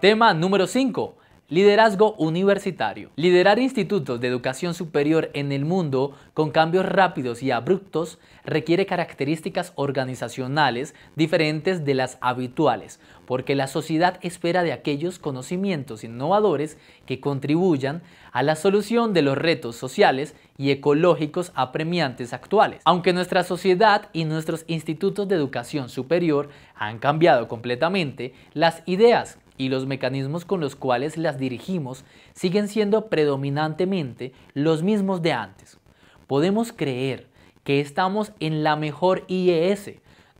Tema número 5. Liderazgo universitario. Liderar institutos de educación superior en el mundo con cambios rápidos y abruptos requiere características organizacionales diferentes de las habituales, porque la sociedad espera de aquellos conocimientos innovadores que contribuyan a la solución de los retos sociales y ecológicos apremiantes actuales. Aunque nuestra sociedad y nuestros institutos de educación superior han cambiado completamente, las ideas y los mecanismos con los cuales las dirigimos siguen siendo predominantemente los mismos de antes. Podemos creer que estamos en la mejor IES,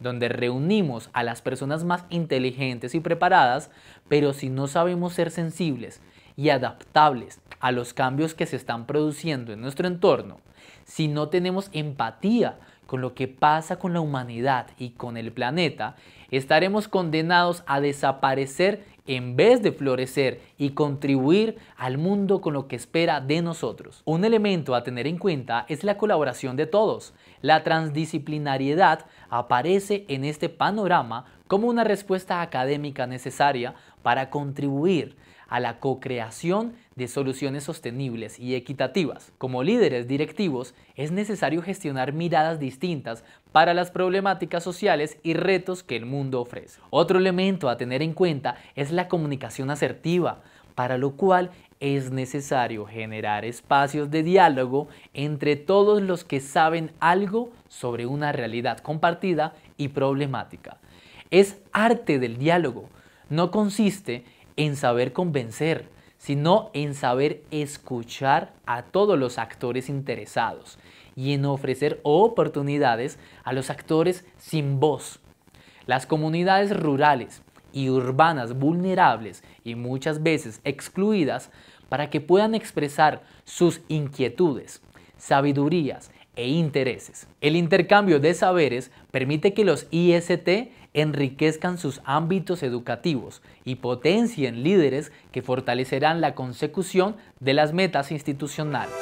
donde reunimos a las personas más inteligentes y preparadas, pero si no sabemos ser sensibles y adaptables a los cambios que se están produciendo en nuestro entorno, si no tenemos empatía con lo que pasa con la humanidad y con el planeta, estaremos condenados a desaparecer en vez de florecer y contribuir al mundo con lo que espera de nosotros. Un elemento a tener en cuenta es la colaboración de todos. La transdisciplinariedad aparece en este panorama como una respuesta académica necesaria para contribuir a la co-creación de soluciones sostenibles y equitativas. Como líderes directivos, es necesario gestionar miradas distintas para las problemáticas sociales y retos que el mundo ofrece. Otro elemento a tener en cuenta es la comunicación asertiva, para lo cual es necesario generar espacios de diálogo entre todos los que saben algo sobre una realidad compartida y problemática. Es arte del diálogo. No consiste en saber convencer, sino en saber escuchar a todos los actores interesados y en ofrecer oportunidades a los actores sin voz. Las comunidades rurales y urbanas vulnerables y muchas veces excluidas para que puedan expresar sus inquietudes, sabidurías e intereses. El intercambio de saberes permite que los IST enriquezcan sus ámbitos educativos y potencien líderes que fortalecerán la consecución de las metas institucionales.